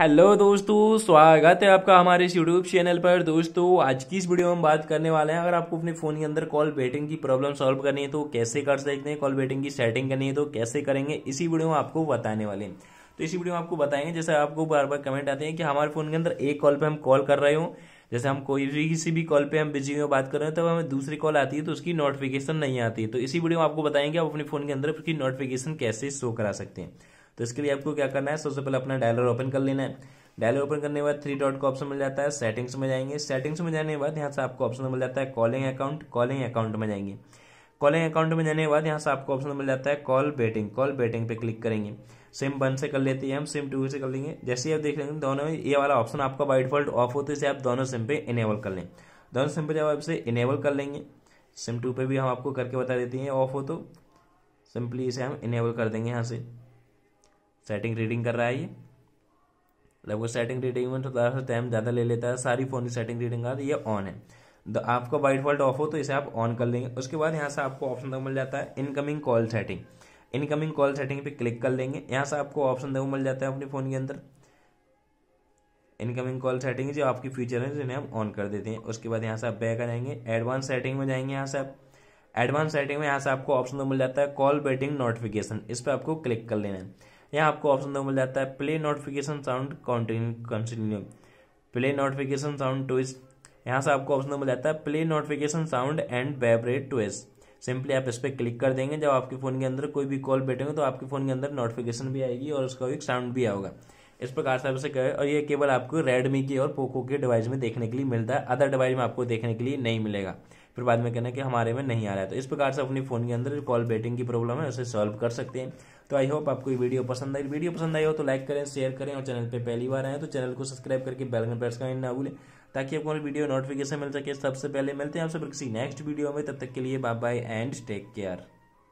hello दोस्तों स्वागत है आपका हमारे इस यूट्यूब चैनल पर दोस्तों आज की इस वीडियो में हम बात करने वाले हैं अगर आपको अपने फ़ोन के अंदर कॉल वेटिंग की प्रॉब्लम सॉल्व करनी है तो कैसे कर सकते हैं कॉल वेटिंग की सेटिंग करनी है तो कैसे करेंगे इसी वीडियो में आपको बताने वाले हैं तो इसी वीडियो में आपको बताएंगे जैसे आपको बार बार कमेंट आते हैं कि हमारे फ़ोन के अंदर एक कॉल पर हम कॉल कर रहे हो जैसे हम कोई भी किसी भी कॉल पे हम बिजी हुए बात कर रहे हैं तब तो हमें दूसरी कॉल आती है तो उसकी नोटिफिकेशन नहीं आती है तो इसी वीडियो में आपको बताएंगे आप अपने फ़ोन के अंदर उसकी नोटिफिकेशन कैसे शो करा सकते हैं तो इसके लिए आपको क्या करना है सबसे पहले अपना डायलर ओपन कर लेना है डायलर ओपन करने के बाद थ्री डॉट का ऑप्शन मिल जाता है सेटिंग्स में जाएंगे सेटिंग्स में जाने के बाद यहाँ से आपको ऑप्शन मिल जाता है कॉलिंग अकाउंट कॉलिंग अकाउंट में जाएंगे कॉलिंग अकाउंट में जाने के बाद यहाँ से आपको ऑप्शन मिल जाता है कॉल बेटिंग कॉल बेटिंग पे क्लिक करेंगे सिम वन से कर लेते हैं हम सिम टू से कर लेंगे जैसे ही आप देख लेंगे दोनों ये वाला ऑप्शन आपका बाई डिफॉल्ट ऑफ होते इसे आप दोनों सिम पे इनेबल कर लें दोनों सिम पे जब आप इसे इनेबल कर लेंगे सिम टू पे भी हम आपको करके बता देते हैं ऑफ हो तो सिंपली इसे हम इनेबल कर देंगे यहाँ से सेटिंग रीडिंग कर रहा है ये लगभग सेटिंग रीडिंग में तो थोड़ा सा टाइम ज़्यादा ले लेता है सारी फ़ोन की सेटिंग रीडिंग का तो ये ऑन है तो आपका बाई फॉल्ट ऑफ हो तो इसे आप ऑन कर लेंगे उसके बाद यहाँ से आपको ऑप्शन देखो मिल जाता है incoming call setting incoming call setting पे क्लिक कर लेंगे यहाँ से आपको ऑप्शन देखो मिल जाता है अपने फ़ोन के अंदर इनकमिंग कॉल सेटिंग जो आपकी फीचर है जिन्हें हम ऑन कर देते हैं उसके बाद यहाँ से आप बैक आ जाएंगे एडवांस सेटिंग में जाएंगे यहाँ से आप एडवांस सेटिंग में यहाँ से आपको ऑप्शन मिल जाता है कॉल बेटिंग नोटिफिकेशन इस पर आपको क्लिक कर लेना है यहाँ आपको ऑप्शन दो मिल जाता है play notification sound continue play notification sound ट्विस्ट यहाँ से आपको ऑप्शन मिल जाता है play notification sound and vibrate ट्विस्ट सिंपली आप इस पर क्लिक कर देंगे जब आपके फ़ोन के अंदर कोई भी कॉल बैठेंगे तो आपके फ़ोन के अंदर नोटिफिकेशन भी आएगी और उसका एक साउंड भी आएगा इस प्रकार से आप इसे करें और ये केवल आपको रेडमी के और पोको के डिवाइस में देखने के लिए मिलता है अदर डिवाइस में आपको देखने के लिए नहीं मिलेगा फिर बाद में कहना कि हमारे में नहीं आ रहा है तो इस प्रकार से अपने फ़ोन के अंदर जो कॉल बैटिंग की प्रॉब्लम है उसे सॉल्व कर सकते हैं तो आई होप आपको ये वीडियो पसंद आई वीडियो पसंद आई हो तो लाइक करें शेयर करें और चैनल पर पहली बार आए तो चैनल को सब्सक्राइब करके बेल में प्रेस करें ना भूलें ताकि आपको वीडियो नोटिफिकेशन मिल सके सबसे पहले मिलते हैं आपसे किसी नेक्स्ट वीडियो में तब तक के लिए bye bye and take care